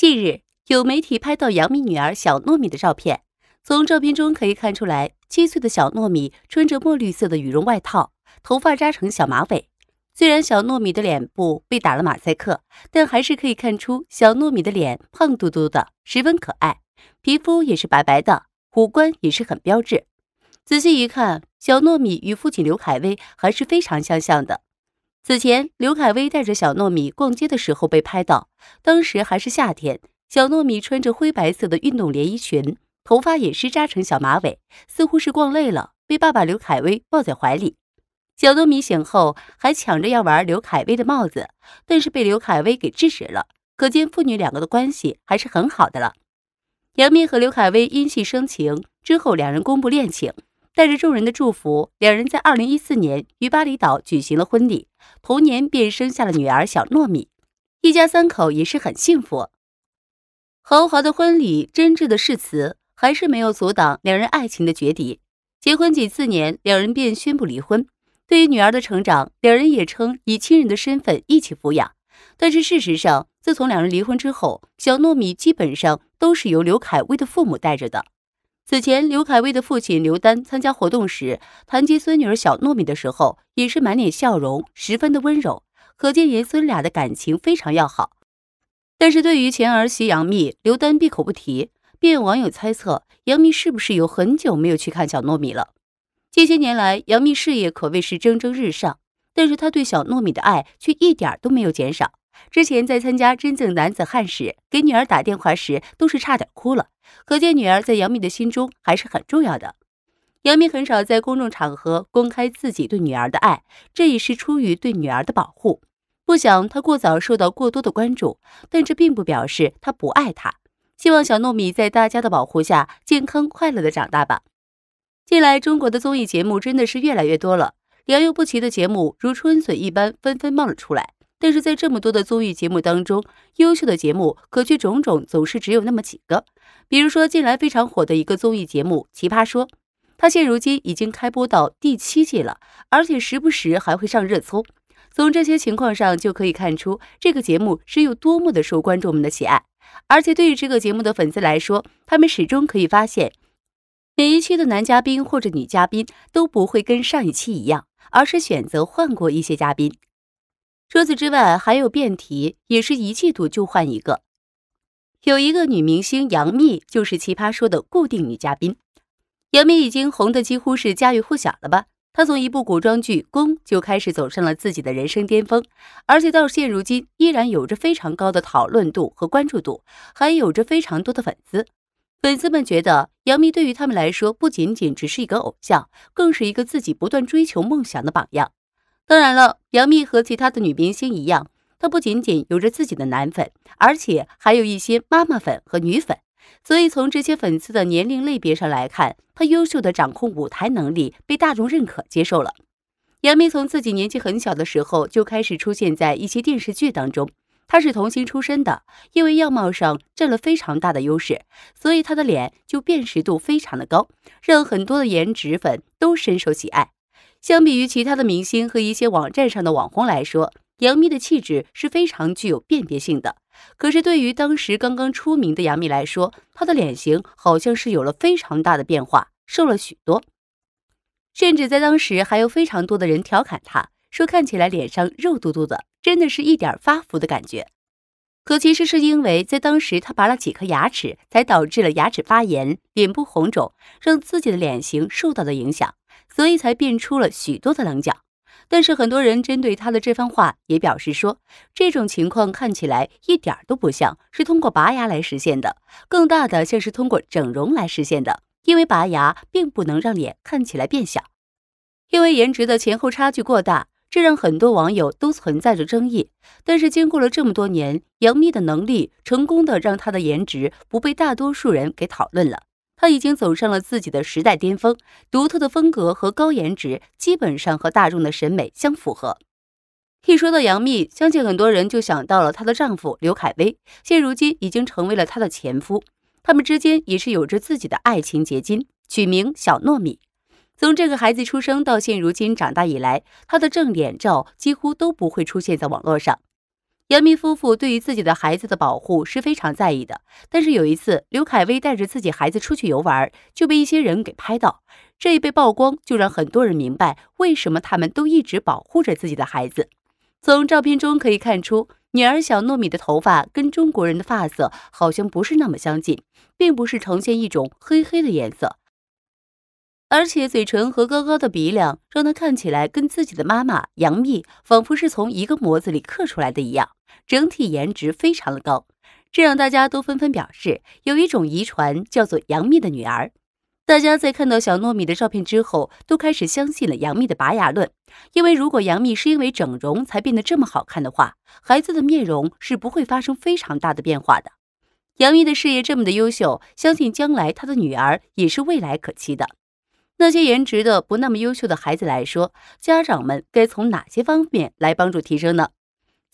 近日，有媒体拍到杨幂女儿小糯米的照片。从照片中可以看出来，七岁的小糯米穿着墨绿色的羽绒外套，头发扎成小马尾。虽然小糯米的脸部被打了马赛克，但还是可以看出小糯米的脸胖嘟嘟的，十分可爱，皮肤也是白白的，五官也是很标致。仔细一看，小糯米与父亲刘恺威还是非常相像的。此前，刘恺威带着小糯米逛街的时候被拍到，当时还是夏天，小糯米穿着灰白色的运动连衣裙，头发也是扎成小马尾，似乎是逛累了，被爸爸刘恺威抱在怀里。小糯米醒后还抢着要玩刘恺威的帽子，但是被刘恺威给制止了，可见父女两个的关系还是很好的了。杨幂和刘恺威因戏生情之后，两人公布恋情。带着众人的祝福，两人在2014年于巴厘岛举行了婚礼，同年便生下了女儿小糯米，一家三口也是很幸福。豪华的婚礼，真挚的誓词，还是没有阻挡两人爱情的决堤。结婚几次年，两人便宣布离婚。对于女儿的成长，两人也称以亲人的身份一起抚养。但是事实上，自从两人离婚之后，小糯米基本上都是由刘恺威的父母带着的。此前，刘恺威的父亲刘丹参加活动时，谈及孙女儿小糯米的时候，也是满脸笑容，十分的温柔，可见爷孙俩的感情非常要好。但是对于前儿媳杨幂，刘丹闭口不提，便有网友猜测杨幂是不是有很久没有去看小糯米了。近些年来，杨幂事业可谓是蒸蒸日上，但是她对小糯米的爱却一点都没有减少。之前在参加《真正男子汉》时，给女儿打电话时，都是差点哭了。可见女儿在杨幂的心中还是很重要的。杨幂很少在公众场合公开自己对女儿的爱，这也是出于对女儿的保护，不想她过早受到过多的关注。但这并不表示她不爱她，希望小糯米在大家的保护下健康快乐的长大吧。近来中国的综艺节目真的是越来越多了，良莠不齐的节目如春笋一般纷纷冒了出来。但是在这么多的综艺节目当中，优秀的节目可却种种总是只有那么几个。比如说，近来非常火的一个综艺节目《奇葩说》，它现如今已经开播到第七季了，而且时不时还会上热搜。从这些情况上就可以看出这个节目是有多么的受观众们的喜爱。而且对于这个节目的粉丝来说，他们始终可以发现每一期的男嘉宾或者女嘉宾都不会跟上一期一样，而是选择换过一些嘉宾。除此之外，还有辩题，也是一季度就换一个。有一个女明星杨幂，就是奇葩说的固定女嘉宾。杨幂已经红的几乎是家喻户晓了吧？她从一部古装剧《宫》就开始走上了自己的人生巅峰，而且到现如今依然有着非常高的讨论度和关注度，还有着非常多的粉丝。粉丝们觉得，杨幂对于他们来说不仅仅只是一个偶像，更是一个自己不断追求梦想的榜样。当然了，杨幂和其他的女明星一样，她不仅仅有着自己的男粉，而且还有一些妈妈粉和女粉。所以从这些粉丝的年龄类别上来看，她优秀的掌控舞台能力被大众认可接受了。杨幂从自己年纪很小的时候就开始出现在一些电视剧当中，她是童星出身的，因为样貌上占了非常大的优势，所以她的脸就辨识度非常的高，让很多的颜值粉都深受喜爱。相比于其他的明星和一些网站上的网红来说，杨幂的气质是非常具有辨别性的。可是对于当时刚刚出名的杨幂来说，她的脸型好像是有了非常大的变化，瘦了许多，甚至在当时还有非常多的人调侃她，说看起来脸上肉嘟嘟的，真的是一点发福的感觉。可其实是因为在当时他拔了几颗牙齿，才导致了牙齿发炎、脸部红肿，让自己的脸型受到了影响，所以才变出了许多的棱角。但是很多人针对他的这番话也表示说，这种情况看起来一点都不像，是通过拔牙来实现的，更大的像是通过整容来实现的，因为拔牙并不能让脸看起来变小，因为颜值的前后差距过大。这让很多网友都存在着争议，但是经过了这么多年，杨幂的能力成功的让她的颜值不被大多数人给讨论了。她已经走上了自己的时代巅峰，独特的风格和高颜值基本上和大众的审美相符合。一说到杨幂，相信很多人就想到了她的丈夫刘恺威，现如今已经成为了她的前夫，他们之间也是有着自己的爱情结晶，取名小糯米。从这个孩子出生到现如今长大以来，他的正脸照几乎都不会出现在网络上。杨幂夫妇对于自己的孩子的保护是非常在意的，但是有一次，刘恺威带着自己孩子出去游玩，就被一些人给拍到。这一被曝光，就让很多人明白为什么他们都一直保护着自己的孩子。从照片中可以看出，女儿小糯米的头发跟中国人的发色好像不是那么相近，并不是呈现一种黑黑的颜色。而且嘴唇和高高的鼻梁让她看起来跟自己的妈妈杨幂仿佛是从一个模子里刻出来的一样，整体颜值非常的高，这让大家都纷纷表示有一种遗传叫做杨幂的女儿。大家在看到小糯米的照片之后，都开始相信了杨幂的拔牙论，因为如果杨幂是因为整容才变得这么好看的话，孩子的面容是不会发生非常大的变化的。杨幂的事业这么的优秀，相信将来她的女儿也是未来可期的。那些颜值的不那么优秀的孩子来说，家长们该从哪些方面来帮助提升呢？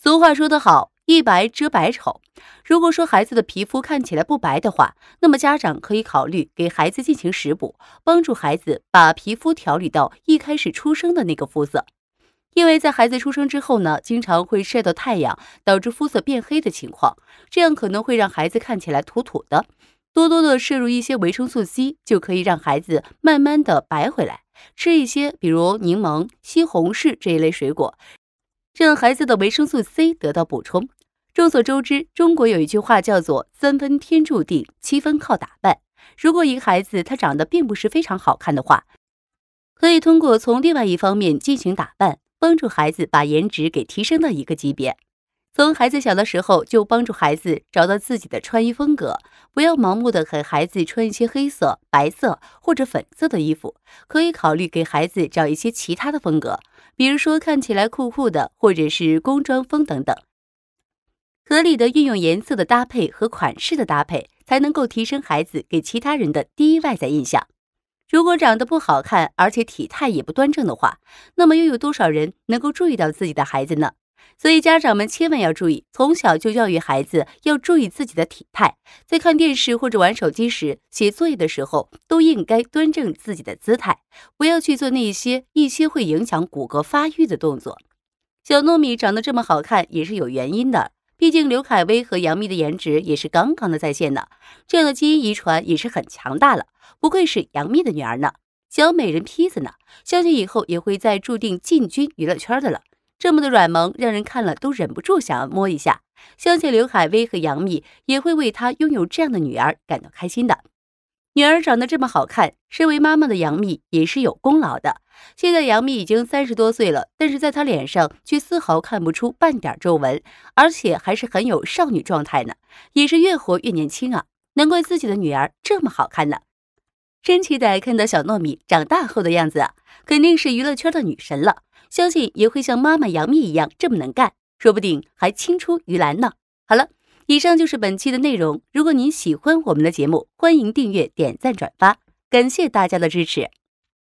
俗话说得好，一白遮百丑。如果说孩子的皮肤看起来不白的话，那么家长可以考虑给孩子进行食补，帮助孩子把皮肤调理到一开始出生的那个肤色。因为在孩子出生之后呢，经常会晒到太阳，导致肤色变黑的情况，这样可能会让孩子看起来土土的。多多的摄入一些维生素 C，就可以让孩子慢慢的白回来。吃一些，比如柠檬、西红柿这一类水果，让孩子的维生素 C 得到补充。众所周知，中国有一句话叫做“三分天注定，七分靠打扮”。如果一个孩子他长得并不是非常好看的话，可以通过从另外一方面进行打扮，帮助孩子把颜值给提升到一个级别。从孩子小的时候就帮助孩子找到自己的穿衣风格，不要盲目的给孩子穿一些黑色、白色或者粉色的衣服，可以考虑给孩子找一些其他的风格，比如说看起来酷酷的，或者是工装风等等。合理的运用颜色的搭配和款式的搭配，才能够提升孩子给其他人的第一外在印象。如果长得不好看，而且体态也不端正的话，那么又有多少人能够注意到自己的孩子呢？所以家长们千万要注意，从小就教育孩子要注意自己的体态，在看电视或者玩手机时、写作业的时候，都应该端正自己的姿态，不要去做那些一些会影响骨骼发育的动作。小糯米长得这么好看也是有原因的，毕竟刘恺威和杨幂的颜值也是杠杠的在线呢，这样的基因遗传也是很强大了，不愧是杨幂的女儿呢，小美人坯子呢，相信以后也会在注定进军娱乐圈的了。这么的软萌，让人看了都忍不住想要摸一下。相信刘恺威和杨幂也会为她拥有这样的女儿感到开心的。女儿长得这么好看，身为妈妈的杨幂也是有功劳的。现在杨幂已经三十多岁了，但是在她脸上却丝毫看不出半点皱纹，而且还是很有少女状态呢，也是越活越年轻啊！难怪自己的女儿这么好看呢。真期待看到小糯米长大后的样子啊！肯定是娱乐圈的女神了，相信也会像妈妈杨幂一样这么能干，说不定还青出于蓝呢。好了，以上就是本期的内容。如果您喜欢我们的节目，欢迎订阅、点赞、转发，感谢大家的支持。